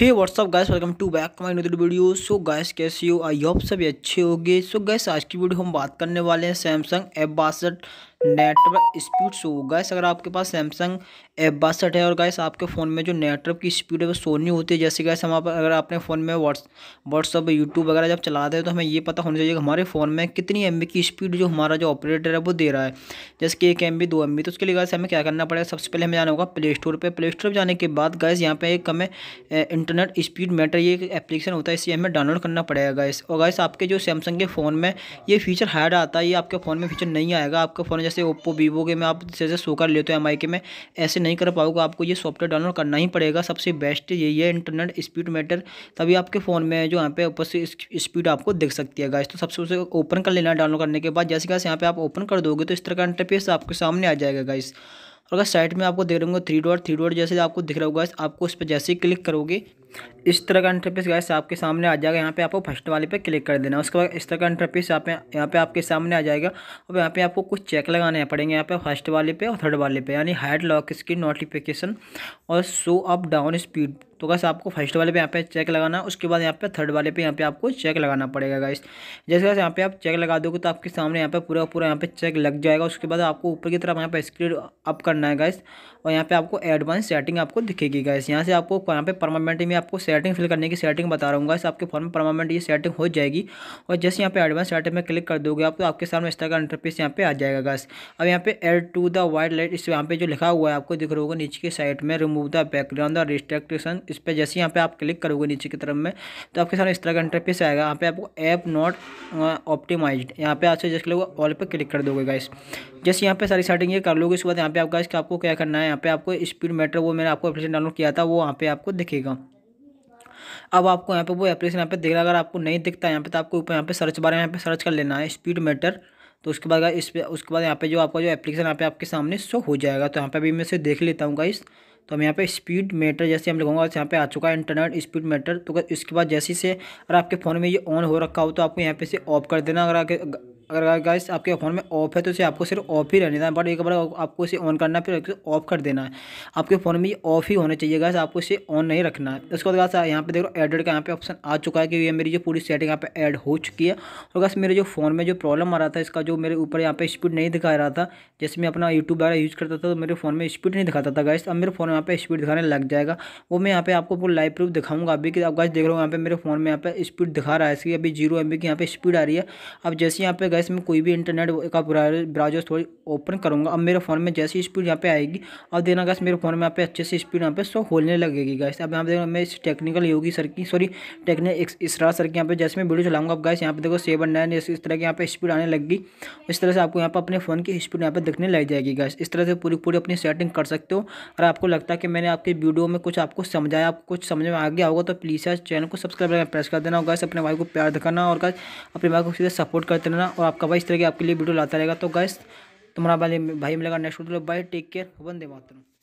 hey what's up guys welcome to back my another video so guys कैसे हो I hope सभी अच्छे होंगे सो so, गैस आज की वीडियो हम बात करने वाले हैं सैमसंग एफ बासठ नेटवर्क स्पीड शो गैस अगर आपके पास सैमसंग एप बासठ है और गैस आपके फ़ोन में जो नेटवर्क की स्पीड है वो शो नहीं होती है जैसे गैस हम आप अगर अपने फ़ोन में व्हाट्स व्हाट्सअप यूट्यूब वगैरह जब चलाते हैं तो हमें ये पता होना चाहिए कि हमारे फ़ोन में कितनी एम की स्पीड जो हमारा जो ऑपरेटर है वो दे रहा है जैसे कि एक एम बी दो एम बी तो उसके लिए गैस हमें क्या करना पड़ेगा सबसे पहले हमें जाना होगा प्ले स्टोर पर प्ले स्टोर पर जाने के बाद गैस यहाँ पर एक हमें इंटरनेट स्पीड मैटर ये एक एप्लीकेशन होता है इसे हमें डाउनलोड करना पड़ेगा गैस और गैस आपके जो सैमसंग के फ़ोन में ये फीचर हाइड आता है ये आपके फ़ोन में फीचर नहीं आएगा आपका फ़ोन जैसे ओप्पो वीवो के में आप जैसे शो कर लेते हो एम के में ऐसे नहीं कर पाओगे आपको ये सॉफ्टवेयर डाउनलोड करना ही पड़ेगा सबसे बेस्ट यही है इंटरनेट स्पीड मैटर तभी आपके फ़ोन में जो यहाँ पे ऊपर से स्पीड आपको दिख सकती है गाइस तो सबसे उसे ओपन कर लेना डाउनलोड करने के बाद जैसे कैसे यहाँ पे आप ओपन कर दोगे तो इस तरह का इंटरफेस आपके सामने आ जाएगा गाइस और अगर साइड में आपको देख रहे होंगे थ्री डॉट थ्री डॉट जैसे आपको दिख रहा होगा आपको उस पर जैसे ही क्लिक करोगे इस तरह का इंटरफेस गैस आपके सामने आ जाएगा यहाँ पे आपको फर्स्ट वाले पे क्लिक कर देना उसके बाद इस तरह का इंटरफेस आप यहाँ पे आपके सामने आ जाएगा और यहाँ पे आपको कुछ चेक लगाने पड़ेंगे यहाँ पे फर्स्ट वाले पे और थर्ड वाले पे यानी हाइड लॉक स्क्रीन नोटिफिकेशन और शो अप डाउन स्पीड तो गैस आपको फर्स्ट वाले पे यहाँ पे चेक लगाना उसके बाद यहाँ पे थर्ड वाले पे यहाँ पे आपको चेक लगाना पड़ेगा गाइस जैसे गैस यहाँ पे आप चेक लगा दोगे तो आपके सामने यहाँ पे पूरा पूरा यहाँ पे चेक लग जाएगा उसके बाद आपको ऊपर की तरफ यहाँ पे स्क्रीन अप करना है गाइस और यहाँ पे आपको एडवांस सेटिंग आपको दिखेगी गाइस यहाँ से आपको यहाँ पे परमानेंट में आपको सेटिंग फिल करने की सेटिंग बता रहा इस आपके फोन में परमानेंट ये सेटिंग हो जाएगी और जैसे यहाँ पे एडवांस सेटिंग में क्लिक कर दोगे आप तो आपके सामने इस तरह का इंटरपेस यहाँ पे आ जाएगा गैस अब यहाँ पे add to the white light इस यहाँ पे जो लिखा हुआ है आपको दिख रहा होगा नीचे की साइड में रिमूव द बैकग्राउंड और रिस्ट्रिक्टेशन इस पर जैसे यहाँ पे आप क्लिक करोगे नीचे की तरफ में तो आपके सामने इस तरह का इंटरपेस आएगा यहाँ पे आपको ऐप नॉट ऑप्टिमाइज्ड यहाँ पे आपसे जैसे लोग ऑल पर क्लिक कर दोगे गाइस जैसे यहाँ पे सारी सेटिंग ये कर लोगे उसके बाद यहाँ पे आपका इसका आपको क्या करना है यहाँ पे आपको स्पीड मेटर वो मैंने आपको एप्लीकेशन डाउनलोड किया था वो यहाँ पे आपको दिखेगा अब आपको यहाँ पे वो एप्लीकेशन यहाँ पे देख रहा है अगर आपको नहीं दिखता है यहाँ पे तो आपको ऊपर यहाँ पे सर्च बार यहाँ पे सर्च कर लेना है स्पीड मैटर तो उसके बाद इस पे उसके बाद यहाँ पे जो आपका जो एप्लीकेशन यहाँ पे आपके सामने शो हो जाएगा तो यहाँ पे अभी मैं इसे देख लेता हूँ गाइस तो हम यहाँ पे स्पीड मैटर जैसे हम लिखूंगा यहाँ पे आ चुका है इंटरनेट स्पीड मैटर तो इसके बाद जैसे से अगर आपके फ़ोन में ये ऑन हो रखा हो तो आपको यहाँ पे से ऑफ कर देना अगर अगर गाइस आपके फ़ोन में ऑफ है तो इसे आपको सिर्फ ऑफ ही रहने देना बट एक बार आपको इसे ऑन करना फिर ऑफ कर देना है आपके फ़ोन में ये ऑफ ही होना चाहिए गाइस आपको इसे ऑन नहीं रखना है उसके बाद यहाँ पे देखो एडेड का यहाँ पे ऑप्शन आ चुका है कि ये मेरी जो पूरी सेटिंग यहाँ पे ऐड हो चुकी है और गैस मेरे जो फ़ोन में जो प्रॉब्लम आ रहा था इसका जो मेरे ऊपर यहाँ पे स्पीड नहीं दिखा रहा था जैसे मैं अपना यूट्यूब वगैरह यूज़ करता था तो मेरे फ़ोन में स्पीड नहीं दिखाता था गाइस अब मेरे फ़ोन में यहाँ पे स्पीड दिखाने लग जाएगा वो मैं यहाँ पे आपको लाइव प्रूफ दिखाऊंगा अभी कि आप गाइस देख रहे हो यहाँ पे मेरे फ़ोन में यहाँ पे स्पीड दिखा रहा है इसकी अभी जीरो एम की यहाँ पे स्पीड आ रही है अब जैसे यहाँ पे गाइस मैं कोई भी इंटरनेट का ब्राउजर थोड़ी ओपन करूँगा अब मेरे फ़ोन में जैसी स्पीड यहाँ पे आएगी अब देना गैस मेरे फ़ोन में यहाँ पे अच्छे से स्पीड यहाँ पे सो होने लगेगी गैस अब यहाँ पे देखो मैं इस टेक्निकल योगी सर की सॉरी टेक्निक इसरा सर की यहाँ पे जैसे मैं वीडियो चलाऊंगा अब गैस यहाँ पे देखो सेवन नाइन इस तरह की यहाँ पे स्पीड आने लगेगी इस तरह से आपको यहाँ पर अपने फ़ोन की स्पीड यहाँ पर दिखने लग जाएगी गैस इस तरह से पूरी पूरी अपनी सेटिंग कर सकते हो और आपको लगता है कि मैंने आपके वीडियो में कुछ आपको समझाया आपको कुछ समझ में आ गया होगा तो प्लीज़ चैनल को सब्सक्राइब करके प्रेस कर देना और गैस अपने भाई को प्यार दिखाना और गैस अपने भाई को सीधे सपोर्ट करते रहना और आपका भाई इस तरह की आपके लिए वीडियो लाता रहेगा तो गैस तुम्हारा भाई भाई मिलेगा next video bye take care वंदे मातरम